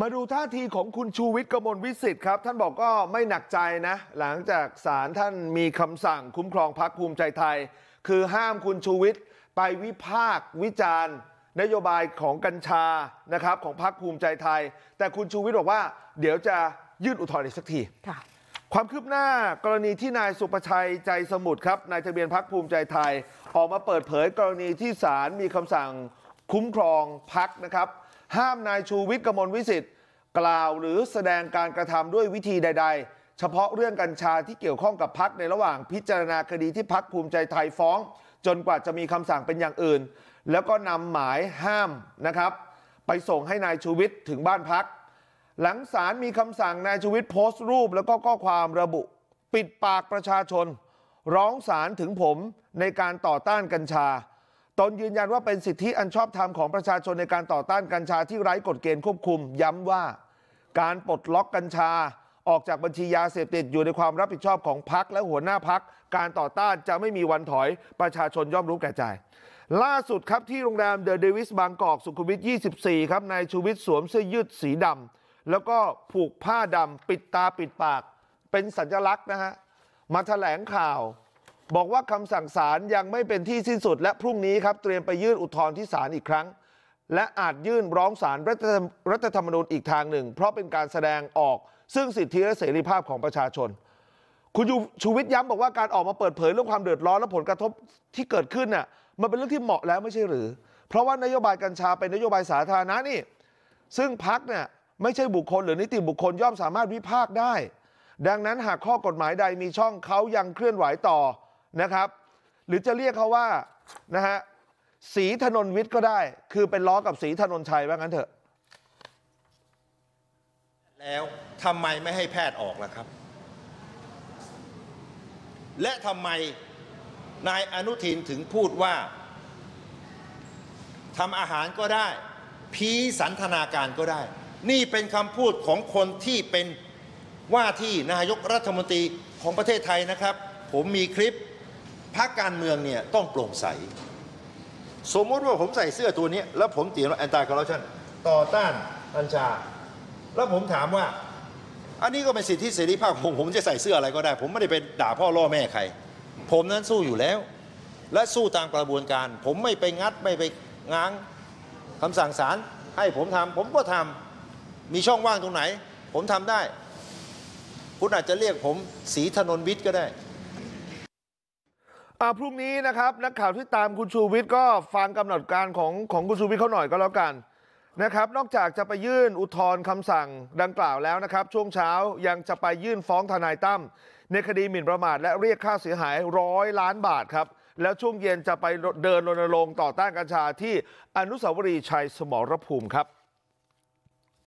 มาดูท่าทีของคุณชูวิทย์กระมวลวิสิตครับท่านบอกก็ไม่หนักใจนะ หลังจากศาลท่านมีคำสั่งคุ้มครองพักภูมิใจไทย คือห้ามคุณชูวิทย์ไปวิพากษ์วิจารณ์ นโยบายของกัญชานะครับ ของพักภูมิใจไทย แต่คุณชูวิทย์บอกว่า เดี๋ยวจะยื่นอุทธรณ์อีกสักทีความคืบหน้ากรณีที่นายสุประชัยใจสมุทรครับนายทะเบียนพักภูมิใจไทย ออกมาเปิดเผยกรณีที่ศาลมีคำสั่ง คุ้มครองพักนะครับห้ามนายชูวิทย์กระมวลวิสิตกล่าวหรือแสดงการกระทำด้วยวิธีใดๆ เฉพาะเรื่องกัญชาที่เกี่ยวข้องกับพักในระหว่างพิจารณาคดีที่พักภูมิใจไทยฟ้อง จนกว่าจะมีคำสั่งเป็นอย่างอื่น แล้วก็นำหมายห้ามนะครับ ไปส่งให้นายชูวิทย์ถึงบ้านพักหลังศาลมีคำสั่งนายชูวิทย์โพสต์รูป แล้วก็ข้อความระบุปิดปากประชาชน ร้องศาลถึงผมในการต่อต้านกัญชาตนยืนยันว่าเป็นสิทธิอันชอบธรรมของประชาชนในการต่อต้านกัญชาที่ไร้กฎเกณฑ์ควบคุม ย้ำว่าการปลดล็อกกัญชาออกจากบัญชียาเสพติดอยู่ในความรับผิดชอบของพักและหัวหน้าพัก การต่อต้านจะไม่มีวันถอยประชาชนย่อมรู้แก่ใจ ล่าสุดครับที่โรงแรมเดอะเดวิสบางกอก สุขุมวิท 24 ครับนายชูวิทย์สวมเสื้อยืดสีดำ แล้วก็ผูกผ้าดำ ปิดตาปิดปาก เป็นสัญลักษณ์นะฮะมาแถลงข่าวบอกว่าคำสั่งศาลยังไม่เป็นที่สิ้นสุดและพรุ่งนี้ครับเตรียมไปยื่นอุทธรณ์ที่ศาลอีกครั้ง และอาจยื่นร้องศารรัฐธรรมนูญอีกทางหนึ่ง เพราะเป็นการแสดงออกซึ่งสิทธิและเสรีภาพของประชาชน คุณชูวิทย์ย้ำบอกว่าการออกมาเปิดเผยเรื่องความเดือดร้อนและผลกระทบที่เกิดขึ้นน่ะมันเป็นเรื่องที่เหมาะแล้วไม่ใช่หรือ เพราะว่านโยบายกัญชาเป็นนโยบายสาธารณะนี่ซึ่งพักเนี่ยไม่ใช่บุคคลหรือนิติบุคคลย่อมสามารถวิพากษ์ได้ ดังนั้นหากข้อกฎหมายใดมีช่องเขายังเคลื่อนไหวต่อนะครับหรือจะเรียกเขาว่านะฮะศรีถนนวิทย์ก็ได้ คือเป็นล้อกับศรีถนนชัย ว่างั้นเถอะแล้วทำไมไม่ให้แพทย์ออกล่ะครับ และทำไมนายอนุทินถึงพูดว่าทำอาหารก็ได้ พีสันทนาการก็ได้ นี่เป็นคำพูดของคนที่เป็น ว่าที่นายกรัฐมนตรีของประเทศไทยนะครับ ผมมีคลิปพักการเมืองเนี่ยต้องโปร่งใส สมมติว่าผมใส่เสื้อตัวนี้ แล้วผมเตียนว่าแอนตาคอร์รัปชันต่อต้านอัญชา แล้วผมถามว่า อันนี้ก็เป็นสิทธิเสรีภาพของผมจะใส่เสื้ออะไรก็ได้ ผมไม่ได้ไปด่าพ่อล่อแม่ใครผมนั้นสู้อยู่แล้ว และสู้ตามกระบวนการ ผมไม่ไปงัดไม่ไปง้างคำสั่งศาลให้ผมทำ ผมก็ทำมีช่องว่างตรงไหน ผมทำได้ คุณอาจจะเรียกผมสีถนนวิทย์ก็ได้าพรุ่งนี้นะครับนักข่าวที่ตามคุณชูวิทย์ก็ฟังกำหนดการของของคุณชูวิทย์เขาหน่อยก็แล้วกันนะครับนอกจากจะไปยื่นอุทธรณ์คำสั่งดังกล่าวแล้วนะครับ ช่วงเช้ายังจะไปยื่นฟ้องทนายตั้มในคดีหมิ่นประมาทและเรียกค่าเสียหายร้อยล้านบาทครับ แล้วช่วงเย็นจะไปเดินรณรงค์ต่อต้านกัญชาที่อนุสาวรีย์ชัยสมรภูมิครับ